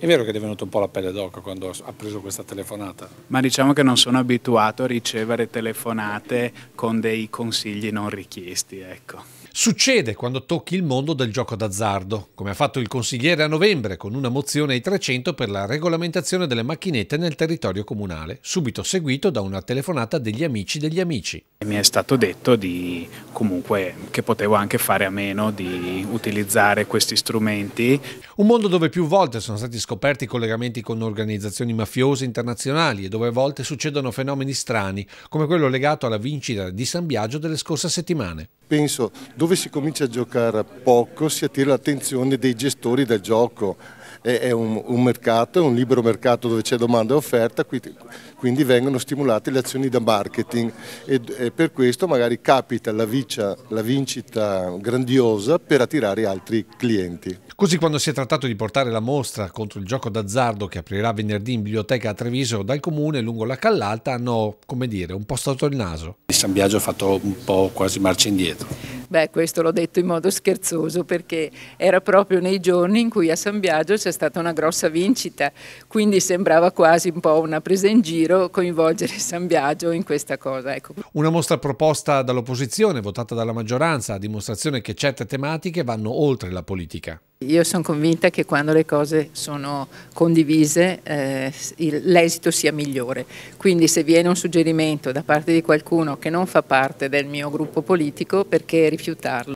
È vero che è venuto un po' la pelle d'oca quando ha preso questa telefonata. Ma diciamo che non sono abituato a ricevere telefonate con dei consigli non richiesti, ecco. Succede quando tocchi il mondo del gioco d'azzardo, come ha fatto il consigliere a novembre con una mozione ai 300 per la regolamentazione delle macchinette nel territorio comunale, subito seguito da una telefonata degli amici degli amici. Mi è stato detto di, comunque, che potevo anche fare a meno di utilizzare questi strumenti. Un mondo dove più volte sono stati scoperti scoperti collegamenti con organizzazioni mafiose internazionali e dove a volte succedono fenomeni strani, come quello legato alla vincita di San Biagio delle scorse settimane. Penso dove si comincia a giocare poco si attira l'attenzione dei gestori del gioco è un, un mercato, è un libero mercato dove c'è domanda e offerta, quindi, quindi vengono stimolate le azioni da marketing e, e per questo magari capita la, vicia, la vincita grandiosa per attirare altri clienti. Così quando si è trattato di portare la mostra contro il gioco d'azzardo che aprirà venerdì in biblioteca a Treviso dal comune lungo la Callalta hanno, come dire, un po' stato il naso. Il San Biagio ha fatto un po' quasi marcia indietro Beh, questo l'ho detto in modo scherzoso perché era proprio nei giorni in cui a San Biagio c'è stata una grossa vincita, quindi sembrava quasi un po' una presa in giro coinvolgere San Biagio in questa cosa. Ecco. Una mostra proposta dall'opposizione, votata dalla maggioranza, a dimostrazione che certe tematiche vanno oltre la politica. Io sono convinta che quando le cose sono condivise eh, l'esito sia migliore, quindi se viene un suggerimento da parte di qualcuno che non fa parte del mio gruppo politico, perché rifiutarlo?